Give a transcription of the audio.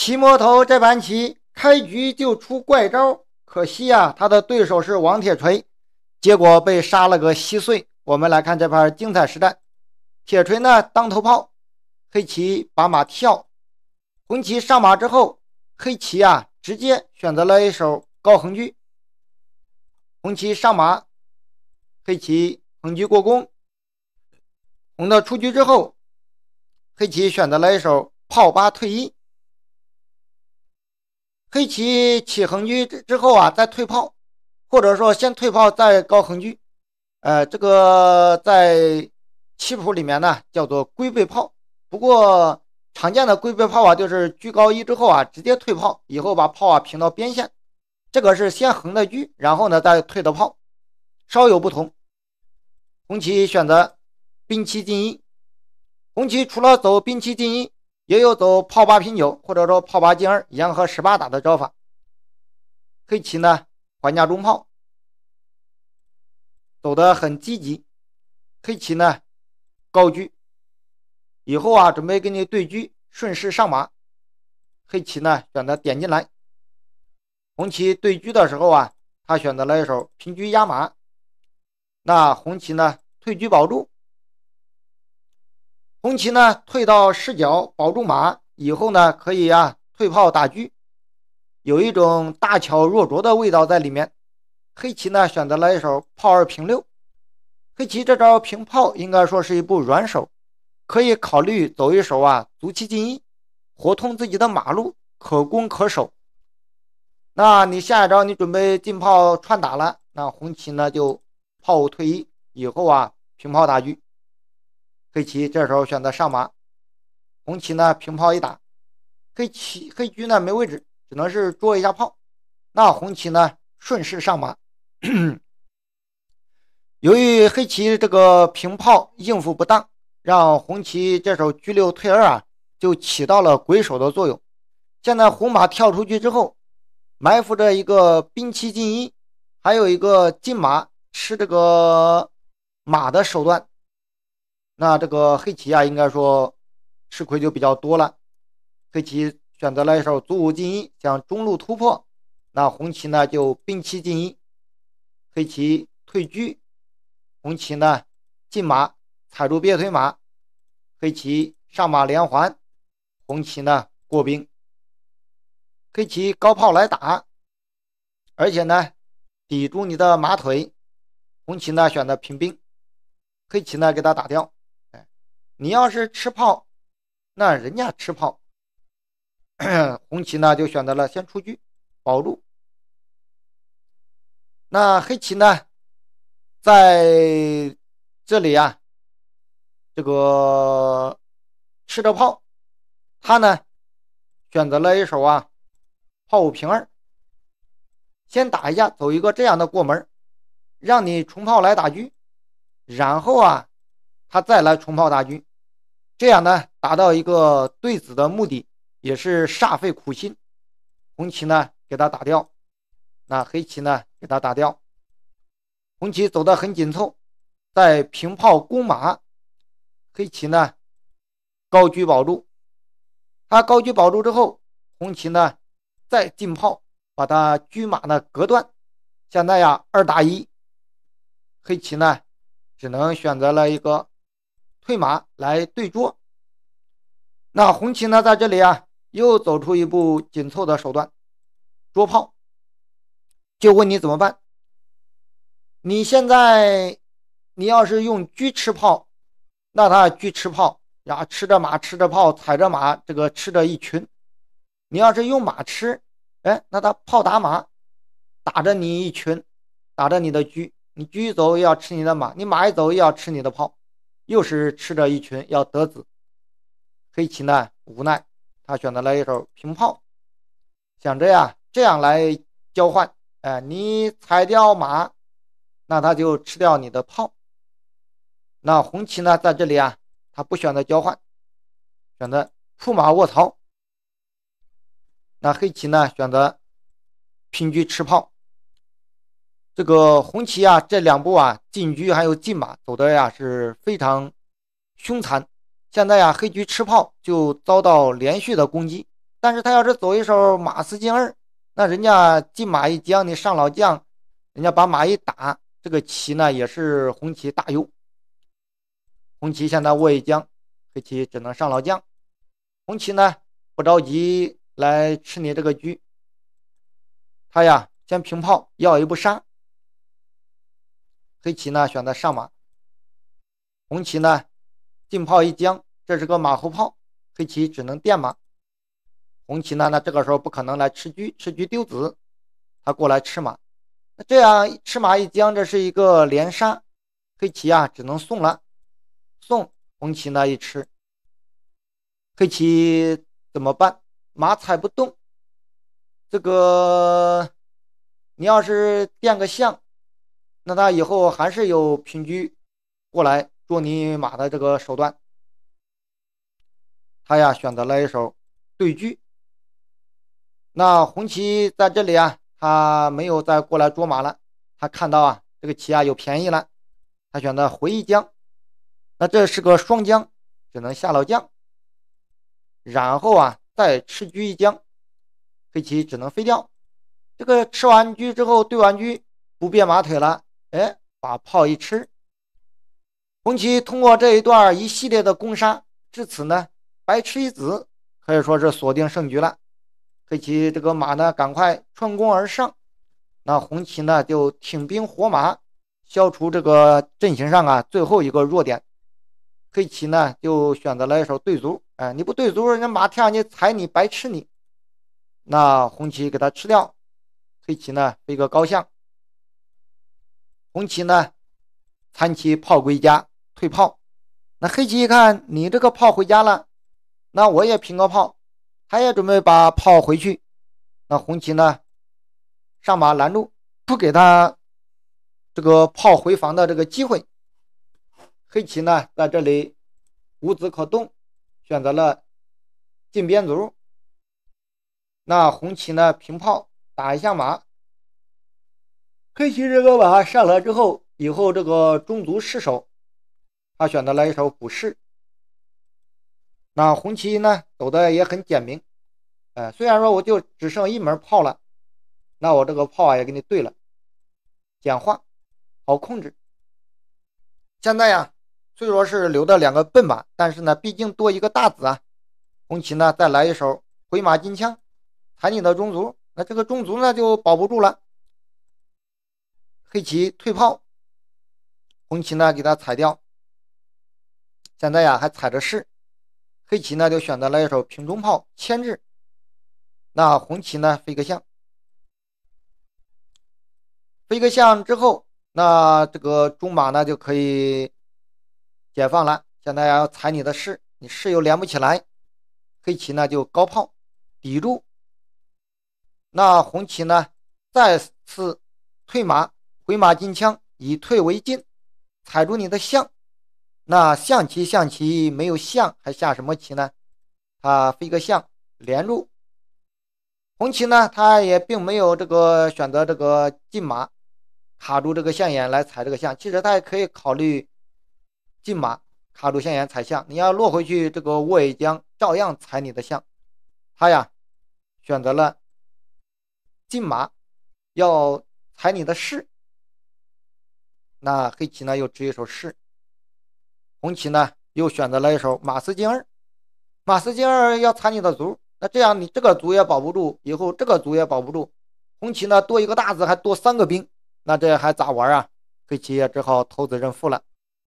骑魔头这盘棋开局就出怪招，可惜啊，他的对手是王铁锤，结果被杀了个稀碎。我们来看这盘精彩实战，铁锤呢当头炮，黑棋把马跳，红棋上马之后，黑棋啊直接选择了一手高横车，红棋上马，黑棋横车过宫，红的出局之后，黑棋选择了一手炮八退一。黑棋起横车之之后啊，再退炮，或者说先退炮再高横车，呃，这个在棋谱里面呢叫做龟背炮。不过常见的龟背炮啊，就是车高一之后啊，直接退炮，以后把炮啊平到边线。这个是先横的车，然后呢再退的炮，稍有不同。红旗选择兵七进一，红旗除了走兵七进一。也有走炮八平九，或者说炮八进二，洋河十八打的招法。黑棋呢还家中炮，走得很积极。黑棋呢高居，以后啊准备跟你对车，顺势上马。黑棋呢选择点进来。红旗对车的时候啊，他选择了一手平车压马。那红旗呢退车保住。红棋呢退到视角保住马以后呢可以啊退炮打车，有一种大巧若拙的味道在里面。黑棋呢选择了一手炮二平六，黑棋这招平炮应该说是一部软手，可以考虑走一手啊卒七进一，活通自己的马路，可攻可守。那你下一招你准备进炮串打了，那红棋呢就炮五退一以后啊平炮打车。黑棋这时候选择上马，红旗呢平炮一打，黑棋黑车呢没位置，只能是捉一下炮。那红旗呢顺势上马。由于黑棋这个平炮应付不当，让红旗这时候车六退二啊，就起到了鬼手的作用。现在红马跳出去之后，埋伏着一个兵七进一，还有一个进马吃这个马的手段。那这个黑棋啊，应该说吃亏就比较多了。黑棋选择了一手卒五进一，向中路突破。那红旗呢就兵七进一，黑棋退车，红旗呢进马踩住别推马，黑棋上马连环，红旗呢过兵，黑棋高炮来打，而且呢抵住你的马腿。红旗呢选择平兵，黑棋呢给他打掉。你要是吃炮，那人家吃炮，红棋呢就选择了先出车保路。那黑棋呢，在这里啊，这个吃着炮，他呢选择了一手啊，炮五平二，先打一下，走一个这样的过门，让你冲炮来打车，然后啊，他再来冲炮打车。这样呢，达到一个对子的目的，也是煞费苦心。红棋呢，给他打掉；那黑棋呢，给他打掉。红棋走的很紧凑，在平炮攻马。黑棋呢，高车保住。他高车保住之后，红棋呢，再进炮，把他车马呢隔断。现在呀，二打一。黑棋呢，只能选择了一个。退马来对捉，那红旗呢在这里啊，又走出一步紧凑的手段，捉炮，就问你怎么办？你现在，你要是用车吃炮，那他车吃炮然后吃着马吃着炮，踩着马这个吃着一群。你要是用马吃，哎，那他炮打马，打着你一群，打着你的车，你车一走又要吃你的马，你马一走又要吃你的炮。又是吃着一群要得子，黑棋呢无奈，他选择了一手平炮，想着呀这样来交换，哎，你踩掉马，那他就吃掉你的炮。那红旗呢在这里啊，他不选择交换，选择出马卧槽。那黑棋呢选择平车吃炮。这个红旗啊，这两步啊，进车还有进马走的呀，是非常凶残。现在呀，黑车吃炮就遭到连续的攻击。但是他要是走一手马四进二，那人家进马一将你上老将，人家把马一打，这个棋呢也是红旗大优。红旗现在握一将，黑棋只能上老将。红旗呢不着急来吃你这个车，他呀先平炮要一步杀。黑棋呢选择上马，红旗呢进炮一将，这是个马后炮，黑棋只能垫马。红旗呢，那这个时候不可能来吃车，吃车丢子，他过来吃马，那这样吃马一将，这是一个连杀，黑棋啊只能送了，送红旗呢一吃，黑棋怎么办？马踩不动，这个你要是垫个象。那他以后还是有平车过来捉你马的这个手段。他呀选择了一手对车。那红棋在这里啊，他没有再过来捉马了。他看到啊这个棋啊有便宜了，他选择回一将。那这是个双将，只能下老将。然后啊再吃车一将，黑棋只能飞掉。这个吃完车之后对完车不变马腿了。哎，把炮一吃，红旗通过这一段一系列的攻杀，至此呢，白吃一子，可以说是锁定胜局了。黑棋这个马呢，赶快穿攻而上，那红旗呢就挺兵活马，消除这个阵型上啊最后一个弱点。黑棋呢就选择了一手对卒，哎，你不对卒，人家马跳上去踩你，白吃你。那红旗给他吃掉，黑棋呢飞个高象。红旗呢，残棋炮归家退炮，那黑棋一看你这个炮回家了，那我也平个炮，他也准备把炮回去。那红旗呢，上马拦住，不给他这个炮回防的这个机会。黑棋呢在这里无子可动，选择了进边卒。那红旗呢平炮打一下马。黑棋这个马上来之后，以后这个中卒失守，他选择来一首古士。那红旗呢走的也很简明，呃，虽然说我就只剩一门炮了，那我这个炮啊也给你对了，简化，好控制。现在呀，虽说是留的两个笨马，但是呢，毕竟多一个大子啊。红旗呢再来一手回马金枪，踩你的中卒，那这个中卒呢就保不住了。黑棋退炮，红旗呢给他踩掉。现在呀还踩着士，黑棋呢就选择了一手平中炮牵制。那红旗呢飞个象，飞个象之后，那这个中马呢就可以解放了。现在要踩你的士，你士又连不起来，黑棋呢就高炮抵住。那红旗呢再次退马。回马金枪，以退为进，踩住你的象。那象棋，象棋没有象还下什么棋呢？啊，飞个象连住。红棋呢，他也并没有这个选择这个进马，卡住这个象眼来踩这个象。其实他也可以考虑进马，卡住象眼踩象。你要落回去这个卧也将，照样踩你的象。他呀，选择了进马，要踩你的士。那黑棋呢又执一手士，红旗呢又选择了一手马四进二，马四进二要踩你的卒，那这样你这个卒也保不住，以后这个卒也保不住。红旗呢多一个大子，还多三个兵，那这还咋玩啊？黑棋也只好投子认负了。